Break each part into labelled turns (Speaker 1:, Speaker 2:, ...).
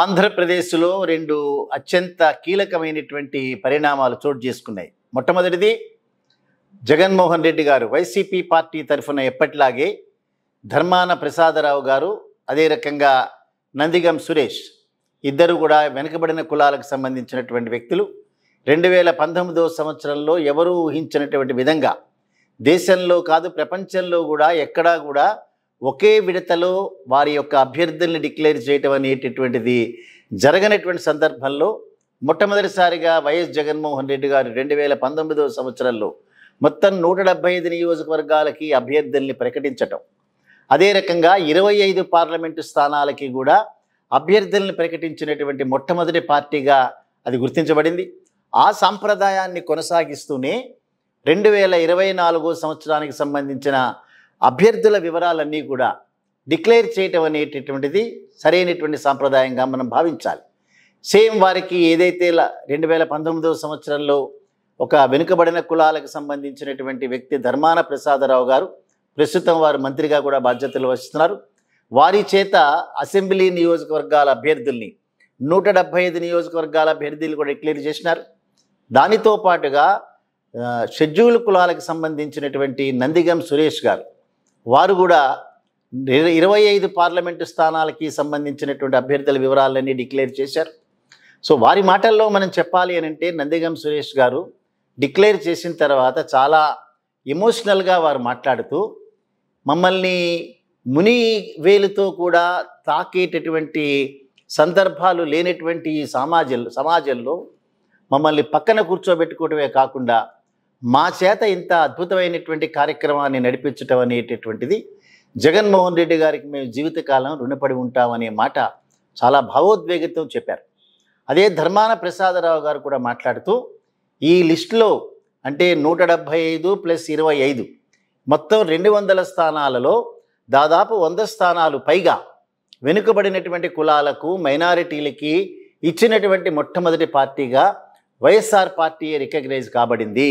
Speaker 1: ఆంధ్రప్రదేశ్లో రెండు అత్యంత కీలకమైనటువంటి పరిణామాలు చోటు చేసుకున్నాయి మొట్టమొదటిది జగన్మోహన్ రెడ్డి గారు వైసీపీ పార్టీ తరఫున ఎప్పటిలాగే ధర్మాన ప్రసాదరావు గారు అదే రకంగా నందిగం సురేష్ ఇద్దరు కూడా వెనుకబడిన కులాలకు సంబంధించినటువంటి వ్యక్తులు రెండు వేల పంతొమ్మిదో సంవత్సరంలో ఎవరూ ఊహించినటువంటి విధంగా దేశంలో కాదు ప్రపంచంలో కూడా ఎక్కడా కూడా ఒకే విడతలో వారి యొక్క అభ్యర్థుల్ని డిక్లేర్ చేయటం అనేటటువంటిది జరగనటువంటి సందర్భంలో మొట్టమొదటిసారిగా వైఎస్ జగన్మోహన్ రెడ్డి గారు రెండు వేల పంతొమ్మిదవ సంవత్సరంలో మొత్తం నూట డెబ్బై ఐదు నియోజకవర్గాలకి అభ్యర్థుల్ని ప్రకటించటం అదే రకంగా ఇరవై ఐదు పార్లమెంటు స్థానాలకి కూడా అభ్యర్థుల్ని ప్రకటించినటువంటి మొట్టమొదటి పార్టీగా అది గుర్తించబడింది ఆ సాంప్రదాయాన్ని కొనసాగిస్తూనే రెండు వేల ఇరవై నాలుగో సంవత్సరానికి సంబంధించిన అభ్యర్థుల వివరాలన్నీ కూడా డిక్లేర్ చేయటం అనేటటువంటిది సరైనటువంటి సాంప్రదాయంగా మనం భావించాలి సేమ్ వారికి ఏదైతే రెండు వేల పంతొమ్మిదవ సంవత్సరంలో ఒక వెనుకబడిన కులాలకు సంబంధించినటువంటి వ్యక్తి ధర్మాన ప్రసాదరావు గారు ప్రస్తుతం వారు మంత్రిగా కూడా బాధ్యతలు వహిస్తున్నారు వారి చేత అసెంబ్లీ నియోజకవర్గాల అభ్యర్థుల్ని నూట డెబ్బై ఐదు నియోజకవర్గాల అభ్యర్థులు కూడా డిక్లేర్ చేసినారు దానితో పాటుగా షెడ్యూల్ కులాలకు సంబంధించినటువంటి నందిగం సురేష్ గారు వారు కూడా ఇరవై ఐదు పార్లమెంటు స్థానాలకి సంబంధించినటువంటి అభ్యర్థుల వివరాలన్నీ డిక్లేర్ చేశారు సో వారి మాటల్లో మనం చెప్పాలి అని అంటే నందిగం సురేష్ గారు డిక్లేర్ చేసిన తర్వాత చాలా ఎమోషనల్గా వారు మాట్లాడుతూ మమ్మల్ని ముని వేలుతో కూడా తాకేటటువంటి సందర్భాలు లేనటువంటి ఈ సమాజంలో సమాజంలో మమ్మల్ని పక్కన కూర్చోబెట్టుకోవటమే కాకుండా మా చేత ఇంత అద్భుతమైనటువంటి కార్యక్రమాన్ని నడిపించటం అనేటటువంటిది జగన్మోహన్ రెడ్డి గారికి మేము జీవితకాలం రుణపడి ఉంటామనే మాట చాలా భావోద్వేగంతో చెప్పారు అదే ధర్మాన ప్రసాదరావు గారు కూడా మాట్లాడుతూ ఈ లిస్టులో అంటే నూట డెబ్భై ఐదు ప్లస్ ఇరవై ఐదు మొత్తం రెండు వందల స్థానాలలో దాదాపు వంద స్థానాలు పైగా వెనుకబడినటువంటి కులాలకు మైనారిటీలకి ఇచ్చినటువంటి మొట్టమొదటి పార్టీగా వైఎస్ఆర్ పార్టీ రికగ్నైజ్ కాబడింది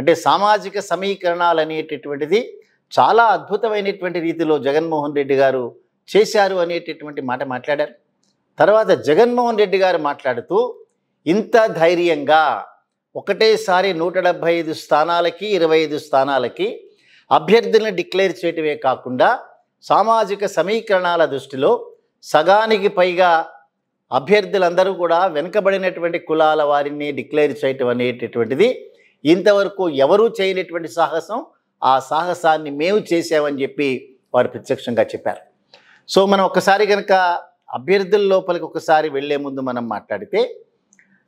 Speaker 1: అంటే సామాజిక సమీకరణాలు అనేటటువంటిది చాలా అద్భుతమైనటువంటి రీతిలో జగన్మోహన్ రెడ్డి గారు చేశారు అనేటటువంటి మాట మాట్లాడారు తర్వాత జగన్మోహన్ రెడ్డి గారు మాట్లాడుతూ ఇంత ధైర్యంగా ఒకటేసారి నూట డెబ్భై ఐదు స్థానాలకి ఇరవై ఐదు స్థానాలకి అభ్యర్థులను డిక్లేర్ చేయటమే కాకుండా సామాజిక సమీకరణాల దృష్టిలో సగానికి పైగా అభ్యర్థులందరూ కూడా వెనుకబడినటువంటి కులాల వారిని డిక్లేర్ చేయటం అనేటటువంటిది ఇంతవరకు ఎవరూ చేయనటువంటి సాహసం ఆ సాహసాన్ని మేము చేసామని చెప్పి వారు ప్రత్యక్షంగా చెప్పారు సో మనం ఒకసారి కనుక అభ్యర్థుల లోపలికి ఒకసారి వెళ్లే ముందు మనం మాట్లాడితే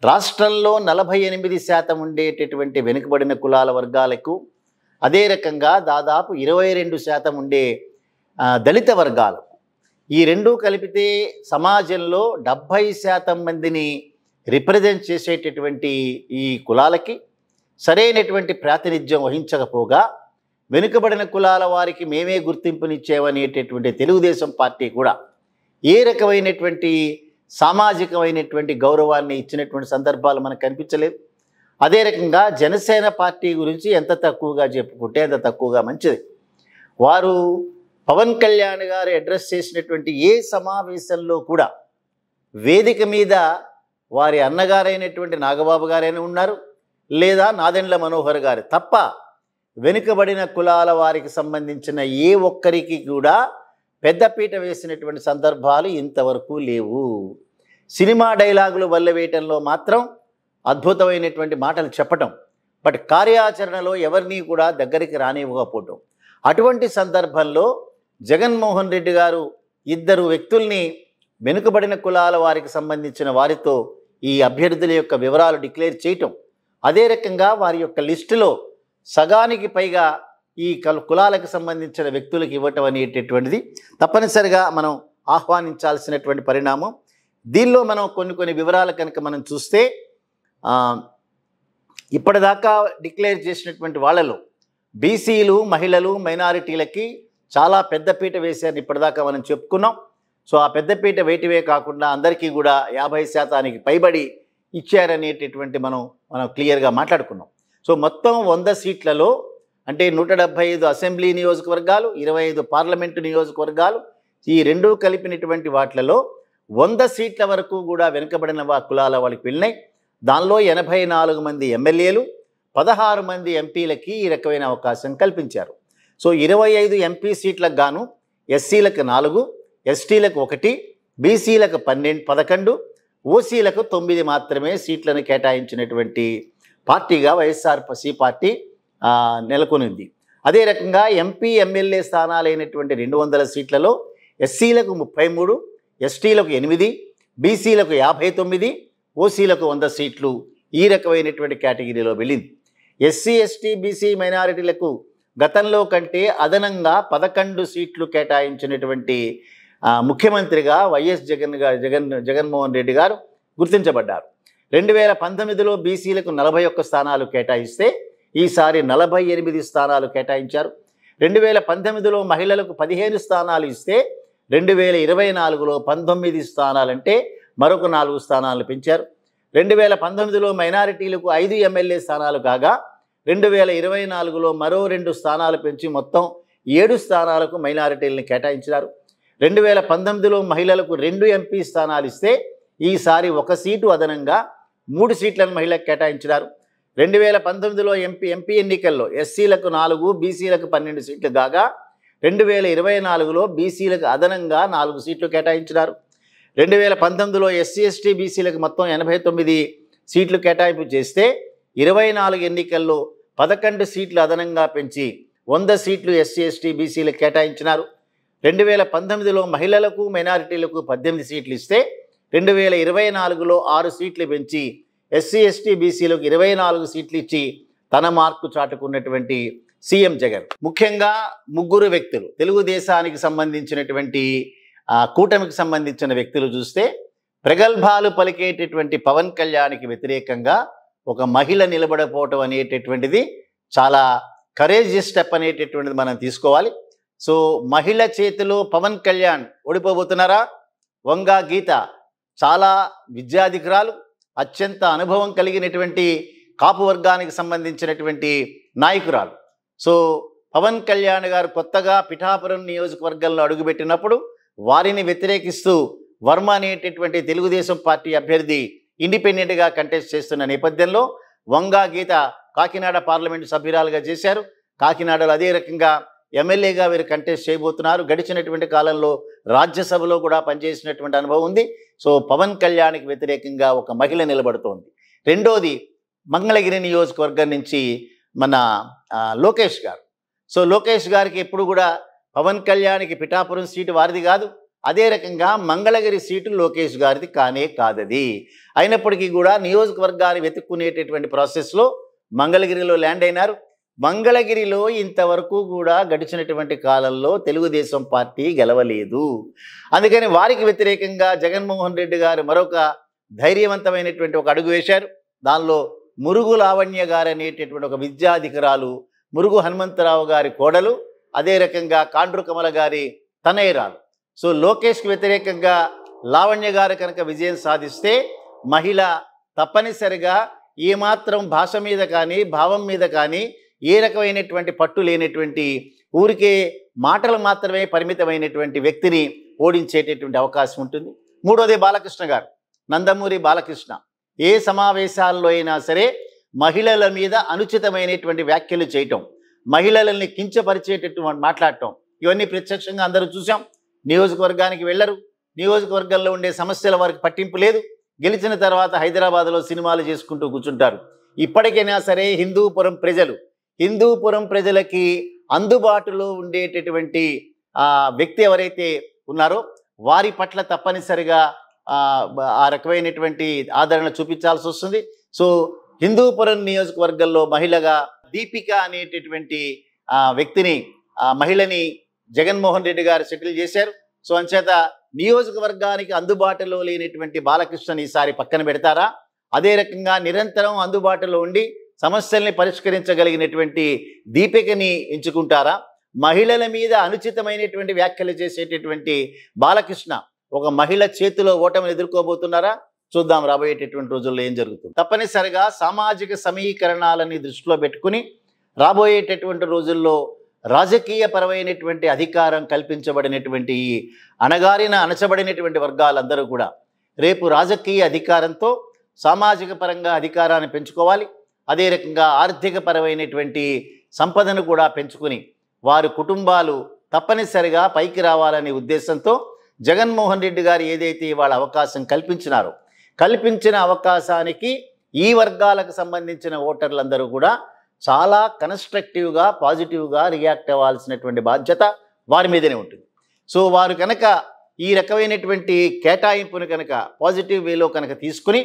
Speaker 1: రాష్ట్రంలో నలభై ఎనిమిది శాతం ఉండేటటువంటి వెనుకబడిన కులాల వర్గాలకు అదే రకంగా దాదాపు ఇరవై రెండు శాతం ఉండే దళిత వర్గాలు ఈ రెండూ కలిపితే సమాజంలో డెబ్భై శాతం మందిని రిప్రజెంట్ చేసేటటువంటి ఈ కులాలకి సరైనటువంటి ప్రాతినిధ్యం వహించకపోగా వెనుకబడిన కులాల వారికి మేమే గుర్తింపునిచ్చేవనేటటువంటి తెలుగుదేశం పార్టీ కూడా ఏ రకమైనటువంటి సామాజికమైనటువంటి గౌరవాన్ని ఇచ్చినటువంటి సందర్భాలు మనకు కనిపించలేదు అదే రకంగా జనసేన పార్టీ గురించి ఎంత తక్కువగా చెప్పుకుంటే అంత తక్కువగా మంచిది వారు పవన్ కళ్యాణ్ గారు అడ్రస్ చేసినటువంటి ఏ సమావేశంలో కూడా వేదిక మీద వారి అన్నగారైనటువంటి నాగబాబు గారైనా ఉన్నారు లేదా నాదెండ్ల మనోహర్ గారు తప్ప వెనుకబడిన కులాల వారికి సంబంధించిన ఏ ఒక్కరికి కూడా పెద్దపీట వేసినటువంటి సందర్భాలు ఇంతవరకు లేవు సినిమా డైలాగులు వల్ల వేయటంలో మాత్రం అద్భుతమైనటువంటి మాటలు చెప్పటం బట్ కార్యాచరణలో ఎవరిని కూడా దగ్గరికి రానివ్వకపోవటం అటువంటి సందర్భంలో జగన్మోహన్ రెడ్డి గారు ఇద్దరు వ్యక్తుల్ని వెనుకబడిన కులాల వారికి సంబంధించిన వారితో ఈ అభ్యర్థుల యొక్క వివరాలు డిక్లేర్ చేయటం అదే రకంగా వారి యొక్క లిస్టులో సగానికి పైగా ఈ కులాలకు సంబంధించిన వ్యక్తులకు ఇవ్వటం అనేటటువంటిది తప్పనిసరిగా మనం ఆహ్వానించాల్సినటువంటి పరిణామం దీనిలో మనం కొన్ని కొన్ని వివరాలు కనుక మనం చూస్తే ఇప్పటిదాకా డిక్లేర్ చేసినటువంటి వాళ్ళలో బీసీలు మహిళలు మైనారిటీలకి చాలా పెద్దపీట వేశారని ఇప్పటిదాకా మనం చెప్పుకున్నాం సో ఆ పెద్దపీట వేటివే కాకుండా అందరికీ కూడా యాభై శాతానికి పైబడి ఇచ్చారనేటటువంటి మనం మనం క్లియర్గా మాట్లాడుకున్నాం సో మొత్తం వంద సీట్లలో అంటే నూట డెబ్బై ఐదు అసెంబ్లీ నియోజకవర్గాలు ఇరవై ఐదు పార్లమెంటు నియోజకవర్గాలు ఈ రెండు కలిపినటువంటి వాటిలలో వంద సీట్ల వరకు కూడా వెనుకబడిన కులాల వాళ్ళకి వెళ్ళినాయి దానిలో ఎనభై నాలుగు మంది ఎమ్మెల్యేలు పదహారు మంది ఎంపీలకి ఈ రకమైన అవకాశం కల్పించారు సో ఇరవై ఐదు ఎంపీ సీట్లకు గాను ఎస్సీలకు నాలుగు ఎస్టీలకు ఒకటి బీసీలకు పన్నెండు పదకొండు ఓసీలకు తొమ్మిది మాత్రమే సీట్లను కేటాయించినటువంటి పార్టీగా వైఎస్ఆర్సీ పార్టీ నెలకొనింది అదే రకంగా ఎంపీ ఎమ్మెల్యే స్థానాలైనటువంటి రెండు వందల సీట్లలో ఎస్సీలకు ముప్పై మూడు ఎస్టీలకు ఎనిమిది బీసీలకు యాభై తొమ్మిది ఓసీలకు వంద సీట్లు ఈ రకమైనటువంటి కేటగిరీలో వెళ్ళింది ఎస్సీ ఎస్టీ బీసీ మైనారిటీలకు గతంలో కంటే అదనంగా పదకొండు సీట్లు కేటాయించినటువంటి ముఖ్యమంత్రిగా వైఎస్ జగన్ జగన్ జగన్మోహన్ రెడ్డి గారు గుర్తించబడ్డారు రెండు వేల పంతొమ్మిదిలో బీసీలకు నలభై ఒక్క స్థానాలు కేటాయిస్తే ఈసారి నలభై ఎనిమిది స్థానాలు కేటాయించారు రెండు వేల పంతొమ్మిదిలో మహిళలకు పదిహేను స్థానాలు ఇస్తే రెండు వేల ఇరవై నాలుగులో పంతొమ్మిది స్థానాలంటే మరొక నాలుగు స్థానాలు పెంచారు రెండు వేల పంతొమ్మిదిలో మైనారిటీలకు ఐదు ఎమ్మెల్యే స్థానాలు కాగా రెండు వేల ఇరవై నాలుగులో మరో రెండు స్థానాలు పెంచి మొత్తం ఏడు స్థానాలకు మైనారిటీలను కేటాయించారు రెండు వేల పంతొమ్మిదిలో మహిళలకు రెండు ఎంపీ స్థానాలు ఇస్తే ఈసారి ఒక సీటు అదనంగా మూడు సీట్లను మహిళలకు కేటాయించినారు రెండు వేల పంతొమ్మిదిలో ఎంపీ ఎంపీ ఎన్నికల్లో ఎస్సీలకు నాలుగు బీసీలకు పన్నెండు సీట్లు కాగా రెండు వేల ఇరవై నాలుగులో బీసీలకు అదనంగా నాలుగు సీట్లు కేటాయించినారు రెండు వేల పంతొమ్మిదిలో ఎస్సీ ఎస్టీ బీసీలకు మొత్తం ఎనభై తొమ్మిది సీట్లు కేటాయింపు చేస్తే ఇరవై నాలుగు ఎన్నికల్లో పదకొండు సీట్లు అదనంగా పెంచి వంద సీట్లు ఎస్సీ ఎస్టీ బీసీలకు కేటాయించినారు రెండు వేల పంతొమ్మిదిలో మహిళలకు మైనారిటీలకు పద్దెనిమిది సీట్లు ఇస్తే రెండు వేల ఇరవై నాలుగులో ఆరు సీట్లు పెంచి ఎస్సీ ఎస్టీ బీసీలకు ఇరవై నాలుగు సీట్లు ఇచ్చి తన మార్కు చాటుకున్నటువంటి సీఎం జగన్ ముఖ్యంగా ముగ్గురు వ్యక్తులు తెలుగుదేశానికి సంబంధించినటువంటి కూటమికి సంబంధించిన వ్యక్తులు చూస్తే ప్రగల్భాలు పలికేటటువంటి పవన్ కళ్యాణ్కి వ్యతిరేకంగా ఒక మహిళ నిలబడపోవటం అనేటటువంటిది చాలా కరేజియస్ స్టెప్ అనేటటువంటిది మనం తీసుకోవాలి సో మహిళ చేతిలో పవన్ కళ్యాణ్ ఓడిపోబోతున్నారా వంగా గీత చాలా విద్యాధికురాలు అత్యంత అనుభవం కలిగినటువంటి కాపు వర్గానికి సంబంధించినటువంటి నాయకురాలు సో పవన్ కళ్యాణ్ గారు కొత్తగా పిఠాపురం నియోజకవర్గంలో అడుగుపెట్టినప్పుడు వారిని వ్యతిరేకిస్తూ వర్మ అనేటటువంటి తెలుగుదేశం పార్టీ అభ్యర్థి ఇండిపెండెంట్గా కంటెస్ట్ చేస్తున్న నేపథ్యంలో వంగా గీత కాకినాడ పార్లమెంటు సభ్యురాలుగా చేశారు కాకినాడలో అదే రకంగా ఎమ్మెల్యేగా వీరు కంటెస్ట్ చేయబోతున్నారు గడిచినటువంటి కాలంలో రాజ్యసభలో కూడా పనిచేసినటువంటి అనుభవం ఉంది సో పవన్ కళ్యాణ్కి వ్యతిరేకంగా ఒక మహిళ నిలబడుతోంది రెండోది మంగళగిరి నియోజకవర్గం నుంచి మన లోకేష్ గారు సో లోకేష్ గారికి ఎప్పుడు కూడా పవన్ కళ్యాణ్కి పిఠాపురం సీటు వారిది కాదు అదే రకంగా మంగళగిరి సీటు లోకేష్ గారిది కానే కాదది అయినప్పటికీ కూడా నియోజకవర్గాన్ని వెతుక్కునేటటువంటి ప్రాసెస్లో మంగళగిరిలో ల్యాండ్ అయినారు మంగళగిరిలో ఇంతవరకు కూడా గడిచినటువంటి కాలంలో తెలుగుదేశం పార్టీ గెలవలేదు అందుకని వారికి వ్యతిరేకంగా జగన్మోహన్ రెడ్డి గారు మరొక ధైర్యవంతమైనటువంటి ఒక అడుగు వేశారు దానిలో మురుగు లావణ్య గారు అనేటటువంటి ఒక విద్యాధికరాలు మురుగు హనుమంతరావు గారి కోడలు అదే రకంగా కాండ్రు కమల గారి తనయరాలు సో లోకేష్కి వ్యతిరేకంగా లావణ్య గారు కనుక విజయం సాధిస్తే మహిళ తప్పనిసరిగా ఏమాత్రం భాష మీద కానీ భావం మీద కానీ ఏ రకమైనటువంటి పట్టు లేనటువంటి ఊరికే మాటలు మాత్రమే పరిమితమైనటువంటి వ్యక్తిని ఓడించేటటువంటి అవకాశం ఉంటుంది మూడోది బాలకృష్ణ గారు నందమూరి బాలకృష్ణ ఏ సమావేశాల్లో అయినా సరే మహిళల మీద అనుచితమైనటువంటి వ్యాఖ్యలు చేయటం మహిళలని కించపరిచేటటువంటి మాట్లాడటం ఇవన్నీ ప్రత్యక్షంగా అందరూ చూసాం నియోజకవర్గానికి వెళ్ళరు నియోజకవర్గంలో ఉండే సమస్యల వారికి పట్టింపు లేదు గెలిచిన తర్వాత హైదరాబాద్లో సినిమాలు చేసుకుంటూ కూర్చుంటారు ఇప్పటికైనా సరే హిందూపురం ప్రజలు హిందూపురం ప్రజలకి అందుబాటులో ఉండేటటువంటి వ్యక్తి ఎవరైతే ఉన్నారో వారి పట్ల తప్పనిసరిగా ఆ రకమైనటువంటి ఆదరణ చూపించాల్సి వస్తుంది సో హిందూపురం నియోజకవర్గంలో మహిళగా దీపిక అనేటటువంటి వ్యక్తిని మహిళని జగన్మోహన్ రెడ్డి గారు సెటిల్ చేశారు సో అంచేత నియోజకవర్గానికి అందుబాటులో లేనటువంటి బాలకృష్ణని ఈసారి పక్కన పెడతారా అదే రకంగా నిరంతరం అందుబాటులో ఉండి సమస్యల్ని పరిష్కరించగలిగినటువంటి దీపికని ఎంచుకుంటారా మహిళల మీద అనుచితమైనటువంటి వ్యాఖ్యలు చేసేటటువంటి బాలకృష్ణ ఒక మహిళ చేతిలో ఓటమిని ఎదుర్కోబోతున్నారా చూద్దాం రాబోయేటటువంటి రోజుల్లో ఏం జరుగుతుంది తప్పనిసరిగా సామాజిక సమీకరణాలని దృష్టిలో పెట్టుకుని రాబోయేటటువంటి రోజుల్లో రాజకీయ పరమైనటువంటి అధికారం కల్పించబడినటువంటి ఈ అణగారిన అణచబడినటువంటి వర్గాలందరూ కూడా రేపు రాజకీయ అధికారంతో సామాజిక పరంగా అధికారాన్ని పెంచుకోవాలి అదే రకంగా ఆర్థికపరమైనటువంటి సంపదను కూడా పెంచుకుని వారి కుటుంబాలు తప్పనిసరిగా పైకి రావాలనే ఉద్దేశంతో జగన్మోహన్ రెడ్డి గారు ఏదైతే ఇవాళ అవకాశం కల్పించినారో కల్పించిన అవకాశానికి ఈ వర్గాలకు సంబంధించిన ఓటర్లందరూ కూడా చాలా కన్స్ట్రక్టివ్గా పాజిటివ్గా రియాక్ట్ అవ్వాల్సినటువంటి బాధ్యత వారి మీదనే ఉంటుంది సో వారు కనుక ఈ రకమైనటువంటి కేటాయింపును కనుక పాజిటివ్ వేలో కనుక తీసుకుని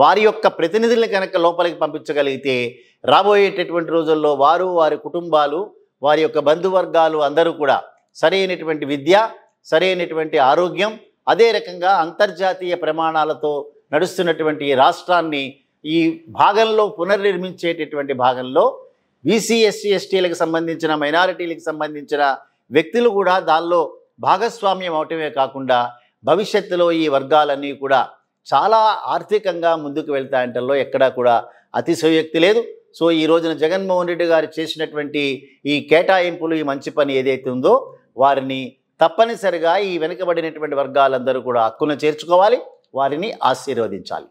Speaker 1: వారి యొక్క ప్రతినిధులను కనుక లోపలికి పంపించగలిగితే రాబోయేటటువంటి రోజుల్లో వారు వారి కుటుంబాలు వారి యొక్క బంధువర్గాలు అందరూ కూడా సరైనటువంటి విద్య సరైనటువంటి ఆరోగ్యం అదే రకంగా అంతర్జాతీయ ప్రమాణాలతో నడుస్తున్నటువంటి ఈ రాష్ట్రాన్ని ఈ భాగంలో పునర్నిర్మించేటటువంటి భాగంలో బీసీ ఎస్సీ ఎస్టీలకు సంబంధించిన మైనారిటీలకు సంబంధించిన వ్యక్తులు కూడా దానిలో భాగస్వామ్యం అవటమే కాకుండా భవిష్యత్తులో ఈ వర్గాలన్నీ కూడా చాలా ఆర్థికంగా ముందుకు వెళ్తాయంటల్లో ఎక్కడా కూడా అతిశయోక్తి లేదు సో ఈ రోజున జగన్మోహన్ రెడ్డి గారు చేసినటువంటి ఈ కేటాయింపులు ఈ మంచి పని ఏదైతే ఉందో వారిని తప్పనిసరిగా ఈ వెనుకబడినటువంటి వర్గాలందరూ కూడా హక్కును చేర్చుకోవాలి వారిని ఆశీర్వదించాలి